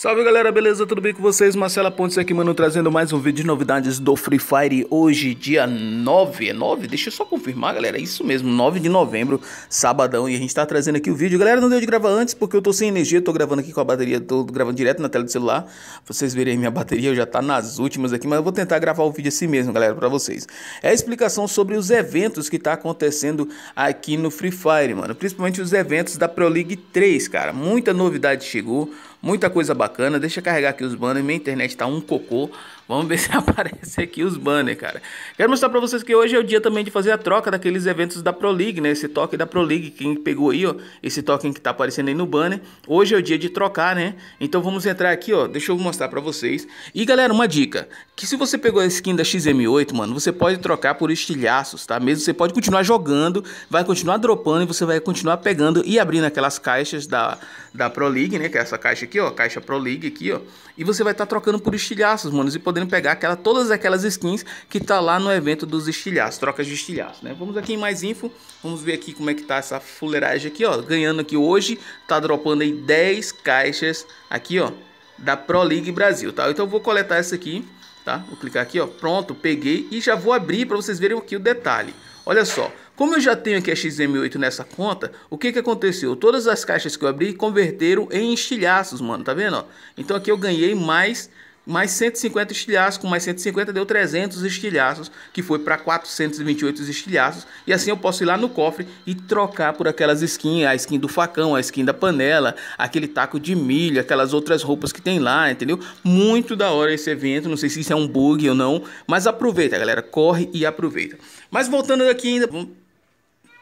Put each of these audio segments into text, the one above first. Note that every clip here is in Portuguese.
Salve galera, beleza? Tudo bem com vocês? Marcela Pontes aqui, mano, trazendo mais um vídeo de novidades do Free Fire hoje, dia 9, é 9? Deixa eu só confirmar, galera, é isso mesmo, 9 de novembro, sabadão, e a gente tá trazendo aqui o vídeo. Galera, não deu de gravar antes porque eu tô sem energia, tô gravando aqui com a bateria, tô gravando direto na tela do celular, vocês verem minha bateria já tá nas últimas aqui, mas eu vou tentar gravar o vídeo assim mesmo, galera, pra vocês. É a explicação sobre os eventos que tá acontecendo aqui no Free Fire, mano, principalmente os eventos da Pro League 3, cara, muita novidade chegou, Muita coisa bacana. Deixa eu carregar aqui os banners. Minha internet tá um cocô. Vamos ver se aparece aqui os banners, cara. Quero mostrar pra vocês que hoje é o dia também de fazer a troca daqueles eventos da Pro League, né? Esse toque da Pro League, quem pegou aí, ó, esse token que tá aparecendo aí no banner. Hoje é o dia de trocar, né? Então vamos entrar aqui, ó, deixa eu mostrar pra vocês. E galera, uma dica, que se você pegou a skin da XM8, mano, você pode trocar por estilhaços, tá? Mesmo você pode continuar jogando, vai continuar dropando e você vai continuar pegando e abrindo aquelas caixas da, da Pro League, né? Que é essa caixa aqui, ó, caixa Pro League aqui, ó. E você vai estar tá trocando por estilhaços, mano, e poder podendo pegar aquela, todas aquelas skins que tá lá no evento dos estilhaços, trocas de estilhaços né? Vamos aqui em mais info, vamos ver aqui como é que tá essa fuleiragem aqui, ó. Ganhando aqui hoje, tá dropando aí 10 caixas aqui, ó, da Pro League Brasil, tá? Então eu vou coletar essa aqui, tá? Vou clicar aqui, ó, pronto, peguei e já vou abrir para vocês verem aqui o detalhe. Olha só, como eu já tenho aqui a XM8 nessa conta, o que que aconteceu? Todas as caixas que eu abri converteram em estilhaços, mano, tá vendo? Ó? Então aqui eu ganhei mais mais 150 estilhaços, com mais 150 deu 300 estilhaços, que foi para 428 estilhaços, e assim eu posso ir lá no cofre e trocar por aquelas skins, a skin do facão, a skin da panela, aquele taco de milho, aquelas outras roupas que tem lá, entendeu? Muito da hora esse evento, não sei se isso é um bug ou não, mas aproveita, galera, corre e aproveita. Mas voltando aqui ainda...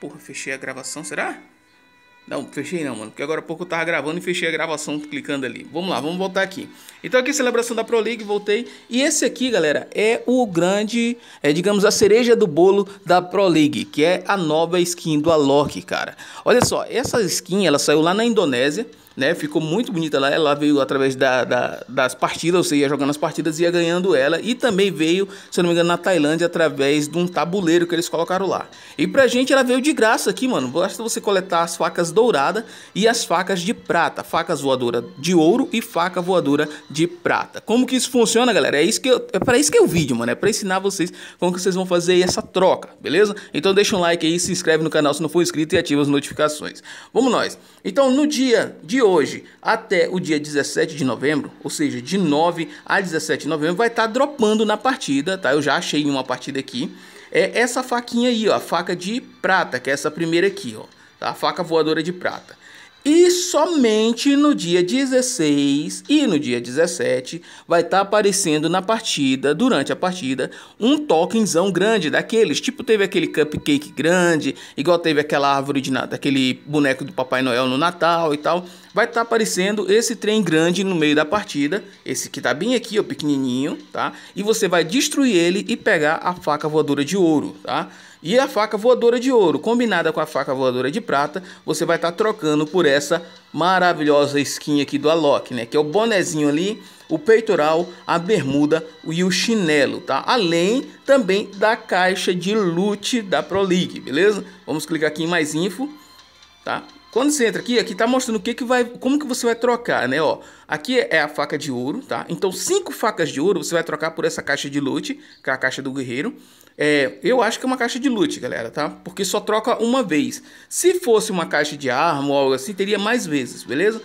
Porra, fechei a gravação, será? Não, fechei não, mano. Porque agora há pouco eu tava gravando e fechei a gravação clicando ali. Vamos lá, vamos voltar aqui. Então aqui celebração da Pro League, voltei. E esse aqui, galera, é o grande, é, digamos, a cereja do bolo da Pro League, que é a nova skin do Alok, cara. Olha só, essa skin, ela saiu lá na Indonésia né? Ficou muito bonita lá. Ela veio através da, da, das partidas, você ia jogando as partidas e ia ganhando ela. E também veio, se eu não me engano, na Tailândia através de um tabuleiro que eles colocaram lá. E pra gente ela veio de graça aqui, mano. Basta você coletar as facas douradas e as facas de prata. Facas voadora de ouro e faca voadora de prata. Como que isso funciona, galera? É isso que eu, é para isso que é o vídeo, mano. É para ensinar vocês como que vocês vão fazer essa troca, beleza? Então deixa um like aí, se inscreve no canal se não for inscrito e ativa as notificações. Vamos nós. Então no dia de hoje até o dia 17 de novembro, ou seja, de 9 a 17 de novembro, vai estar tá dropando na partida, tá? Eu já achei uma partida aqui. É essa faquinha aí, ó, a faca de prata, que é essa primeira aqui, ó, tá? A faca voadora de prata. E somente no dia 16 e no dia 17 vai estar tá aparecendo na partida, durante a partida, um tokenzão grande daqueles. Tipo, teve aquele cupcake grande, igual teve aquela árvore de aquele boneco do Papai Noel no Natal e tal vai estar tá aparecendo esse trem grande no meio da partida, esse que está bem aqui, ó, pequenininho, tá? E você vai destruir ele e pegar a faca voadora de ouro, tá? E a faca voadora de ouro, combinada com a faca voadora de prata, você vai estar tá trocando por essa maravilhosa skin aqui do Alok, né? Que é o bonezinho ali, o peitoral, a bermuda e o chinelo, tá? Além também da caixa de loot da Pro League, beleza? Vamos clicar aqui em mais info, tá? Quando você entra aqui, aqui tá mostrando o que que vai, como que você vai trocar, né, ó. Aqui é a faca de ouro, tá? Então, cinco facas de ouro você vai trocar por essa caixa de loot, que é a caixa do guerreiro. É, eu acho que é uma caixa de loot, galera, tá? Porque só troca uma vez. Se fosse uma caixa de arma ou algo assim, teria mais vezes, beleza?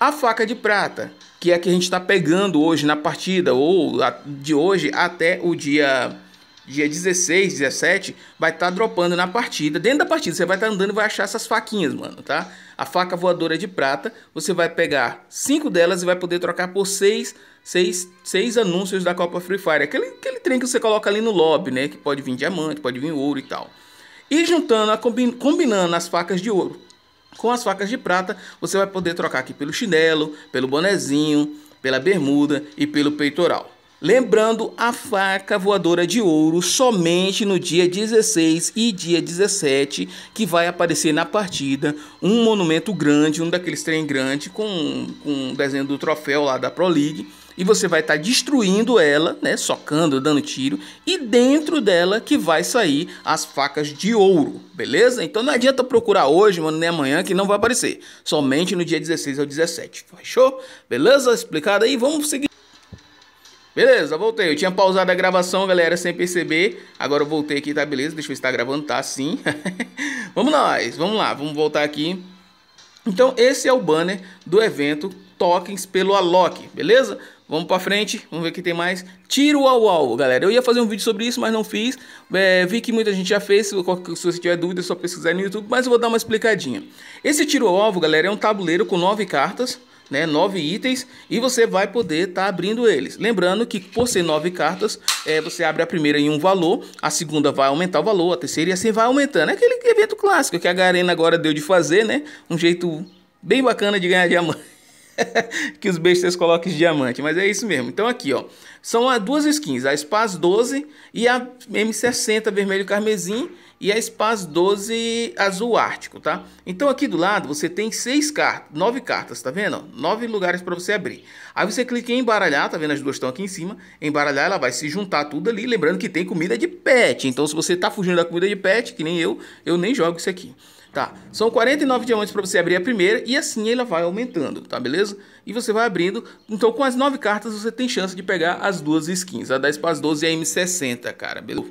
A faca de prata, que é a que a gente está pegando hoje na partida, ou de hoje até o dia dia 16, 17, vai estar tá dropando na partida. Dentro da partida, você vai estar tá andando e vai achar essas faquinhas, mano, tá? A faca voadora de prata, você vai pegar cinco delas e vai poder trocar por seis, seis, seis anúncios da Copa Free Fire. Aquele, aquele trem que você coloca ali no lobby, né? Que pode vir diamante, pode vir ouro e tal. E juntando, combinando as facas de ouro com as facas de prata, você vai poder trocar aqui pelo chinelo, pelo bonezinho, pela bermuda e pelo peitoral. Lembrando a faca voadora de ouro somente no dia 16 e dia 17 que vai aparecer na partida um monumento grande, um daqueles trem grande com, com um desenho do troféu lá da Pro League e você vai estar tá destruindo ela, né, socando, dando tiro, e dentro dela que vai sair as facas de ouro, beleza? Então não adianta procurar hoje, mano, nem amanhã que não vai aparecer, somente no dia 16 ao 17, fechou? Beleza? Explicado aí? Vamos seguir. Beleza, voltei. Eu tinha pausado a gravação, galera, sem perceber. Agora eu voltei aqui, tá beleza? Deixa eu estar tá gravando, tá sim. vamos nós, vamos lá, vamos voltar aqui. Então, esse é o banner do evento Tokens pelo Alok, beleza? Vamos para frente, vamos ver o que tem mais. Tiro ao alvo, galera. Eu ia fazer um vídeo sobre isso, mas não fiz. É, vi que muita gente já fez. Se você tiver dúvida, é só pesquisar no YouTube. Mas eu vou dar uma explicadinha. Esse tiro ao alvo, galera, é um tabuleiro com nove cartas né, nove itens e você vai poder estar tá abrindo eles. Lembrando que por ser nove cartas, é, você abre a primeira em um valor, a segunda vai aumentar o valor, a terceira e assim vai aumentando. É aquele evento clássico que a Garena agora deu de fazer, né? Um jeito bem bacana de ganhar diamante. que os bestas coloquem diamante, mas é isso mesmo. Então aqui, ó, são as ah, duas skins, a Spaz 12 e a M60 vermelho carmesim e a Spaz 12 azul ártico, tá? Então aqui do lado você tem seis cartas, nove cartas, tá vendo? Nove lugares para você abrir. Aí você clica em embaralhar, tá vendo? As duas estão aqui em cima. Embaralhar, ela vai se juntar tudo ali, lembrando que tem comida de pet. Então se você tá fugindo da comida de pet, que nem eu, eu nem jogo isso aqui. Tá, são 49 diamantes para você abrir a primeira e assim ela vai aumentando, tá beleza? E você vai abrindo, então com as nove cartas você tem chance de pegar as duas skins, a da Spaz 12 e a M60, cara, beleza?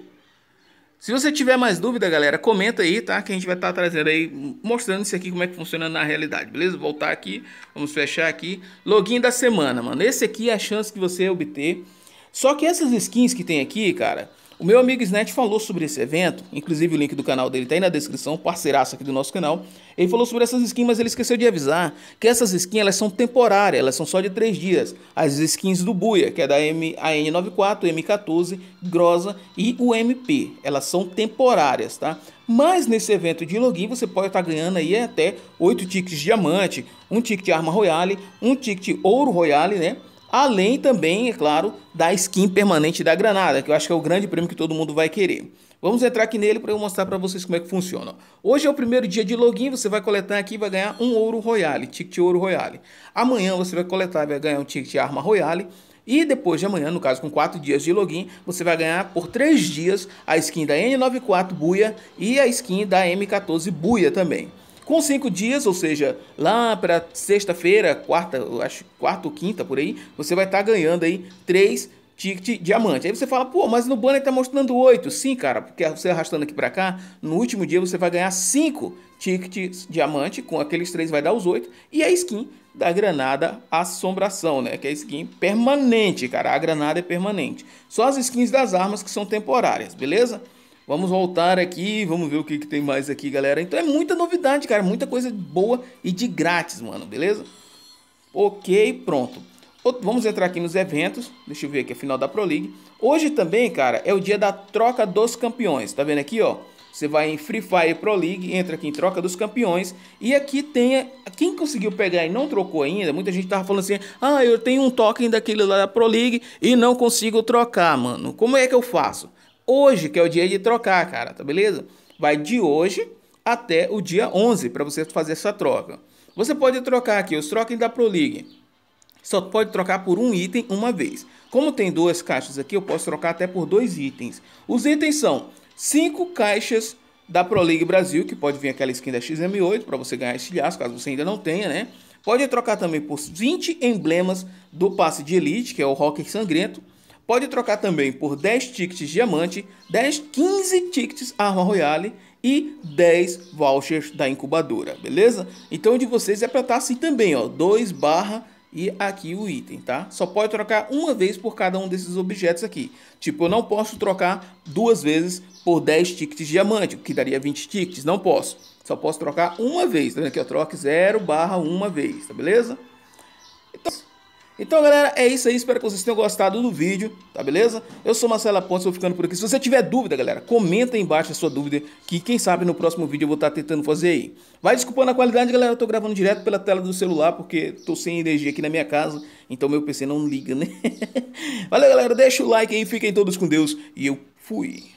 Se você tiver mais dúvida, galera, comenta aí, tá? Que a gente vai estar tá trazendo aí, mostrando isso aqui, como é que funciona na realidade, beleza? Vou voltar aqui, vamos fechar aqui. Login da semana, mano. Esse aqui é a chance que você obter. Só que essas skins que tem aqui, cara, o meu amigo Snatch falou sobre esse evento, inclusive o link do canal dele está aí na descrição, parceiraço aqui do nosso canal. Ele falou sobre essas skins, mas ele esqueceu de avisar que essas skins elas são temporárias, elas são só de 3 dias. As skins do Buia, que é da MAN94, M14, Grosa e o MP, elas são temporárias, tá? Mas nesse evento de login você pode estar tá ganhando aí até 8 tickets diamante, um ticket arma royale, um ticket ouro royale, né? Além também, é claro, da skin permanente da granada, que eu acho que é o grande prêmio que todo mundo vai querer. Vamos entrar aqui nele para eu mostrar para vocês como é que funciona. Hoje é o primeiro dia de login, você vai coletar aqui e vai ganhar um ouro royale, ticket ouro royale. Amanhã você vai coletar e vai ganhar um ticket arma royale. E depois de amanhã, no caso com 4 dias de login, você vai ganhar por 3 dias a skin da N94 Buia e a skin da M14 Buia também. Com cinco dias, ou seja, lá para sexta-feira, quarta, eu acho quarta ou quinta por aí, você vai estar tá ganhando aí três ticket diamante. Aí você fala, pô, mas no banner tá mostrando oito, Sim, cara, porque você arrastando aqui para cá, no último dia você vai ganhar cinco tickets diamante, com aqueles três vai dar os oito e a skin da granada assombração, né? Que é a skin permanente, cara. A granada é permanente. Só as skins das armas que são temporárias, beleza? Vamos voltar aqui, vamos ver o que, que tem mais aqui, galera. Então é muita novidade, cara, muita coisa boa e de grátis, mano, beleza? Ok, pronto. Vamos entrar aqui nos eventos, deixa eu ver aqui a final da Pro League. Hoje também, cara, é o dia da troca dos campeões, tá vendo aqui, ó? Você vai em Free Fire Pro League, entra aqui em Troca dos Campeões. E aqui tem. Quem conseguiu pegar e não trocou ainda, muita gente tava falando assim: ah, eu tenho um token daquele lá da Pro League e não consigo trocar, mano. Como é que eu faço? hoje, que é o dia de trocar, cara, tá beleza? Vai de hoje até o dia 11 para você fazer essa troca. Você pode trocar aqui os trocas da Pro League. Só pode trocar por um item uma vez. Como tem duas caixas aqui, eu posso trocar até por dois itens. Os itens são cinco caixas da Pro League Brasil, que pode vir aquela skin da XM8 para você ganhar estilhaço, caso você ainda não tenha, né? Pode trocar também por 20 emblemas do passe de elite, que é o Rocker Sangrento Pode trocar também por 10 tickets diamante, 10, 15 tickets arma royale e 10 vouchers da incubadora, beleza? Então de vocês é para estar tá assim também, ó, 2 barra e aqui o item, tá? Só pode trocar uma vez por cada um desses objetos aqui. Tipo, eu não posso trocar duas vezes por 10 tickets diamante, que daria 20 tickets, não posso. Só posso trocar uma vez, tá vendo aqui, ó, troque 0 barra uma vez, tá beleza? Então... Então, galera, é isso aí. Espero que vocês tenham gostado do vídeo, tá beleza? Eu sou Marcela Pontes, vou ficando por aqui. Se você tiver dúvida, galera, comenta aí embaixo a sua dúvida, que quem sabe no próximo vídeo eu vou estar tá tentando fazer aí. Vai desculpando a qualidade, galera. Eu tô gravando direto pela tela do celular, porque tô sem energia aqui na minha casa, então meu PC não liga, né? Valeu, galera. Deixa o like aí, fiquem todos com Deus e eu fui.